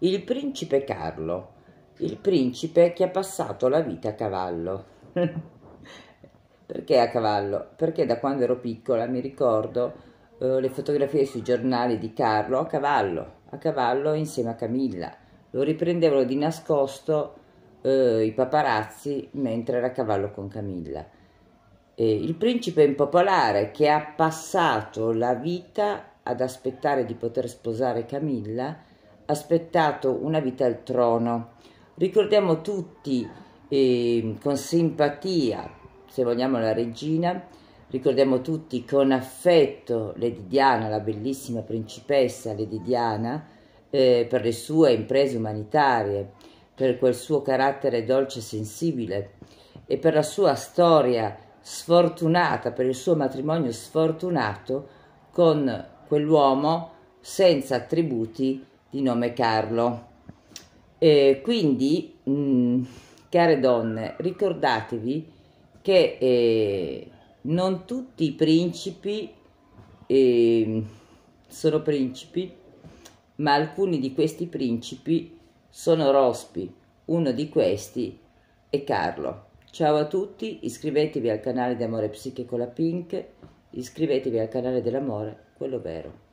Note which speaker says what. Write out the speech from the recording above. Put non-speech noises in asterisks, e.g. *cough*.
Speaker 1: il principe Carlo, il principe che ha passato la vita a cavallo. *laughs* Perché a cavallo? Perché da quando ero piccola mi ricordo eh, le fotografie sui giornali di Carlo a cavallo, a cavallo insieme a Camilla. Lo riprendevano di nascosto eh, i paparazzi mentre era a cavallo con Camilla. E il principe impopolare che ha passato la vita ad aspettare di poter sposare Camilla aspettato una vita al trono. Ricordiamo tutti eh, con simpatia, se vogliamo, la regina, ricordiamo tutti con affetto Lady Diana, la bellissima principessa Lady Diana, eh, per le sue imprese umanitarie, per quel suo carattere dolce e sensibile e per la sua storia sfortunata, per il suo matrimonio sfortunato con quell'uomo senza attributi di nome Carlo. Eh, quindi, mh, mm, care donne, ricordatevi che eh, non tutti i principi eh, sono principi, ma alcuni di questi principi sono rospi. Uno di questi è Carlo. Ciao a tutti, iscrivetevi al canale di Amore Psiche con la Pink, iscrivetevi al canale dell'amore, quello vero.